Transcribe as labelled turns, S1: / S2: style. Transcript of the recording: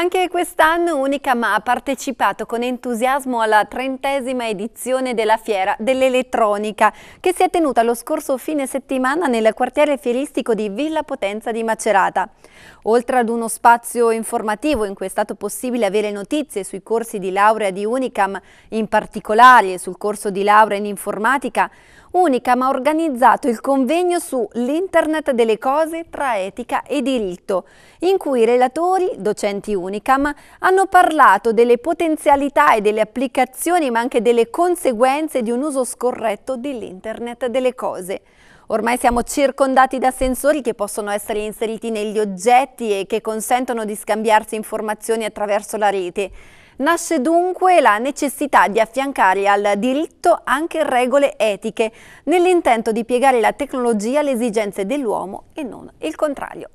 S1: Anche quest'anno Unicam ha partecipato con entusiasmo alla trentesima edizione della Fiera dell'Elettronica che si è tenuta lo scorso fine settimana nel quartiere fieristico di Villa Potenza di Macerata. Oltre ad uno spazio informativo in cui è stato possibile avere notizie sui corsi di laurea di Unicam, in particolare sul corso di laurea in informatica, Unicam ha organizzato il convegno su L'Internet delle cose tra etica e diritto, in cui i relatori, docenti Unicam, hanno parlato delle potenzialità e delle applicazioni, ma anche delle conseguenze di un uso scorretto dell'Internet delle cose. Ormai siamo circondati da sensori che possono essere inseriti negli oggetti e che consentono di scambiarsi informazioni attraverso la rete. Nasce dunque la necessità di affiancare al diritto anche regole etiche, nell'intento di piegare la tecnologia alle esigenze dell'uomo
S2: e non
S3: il contrario.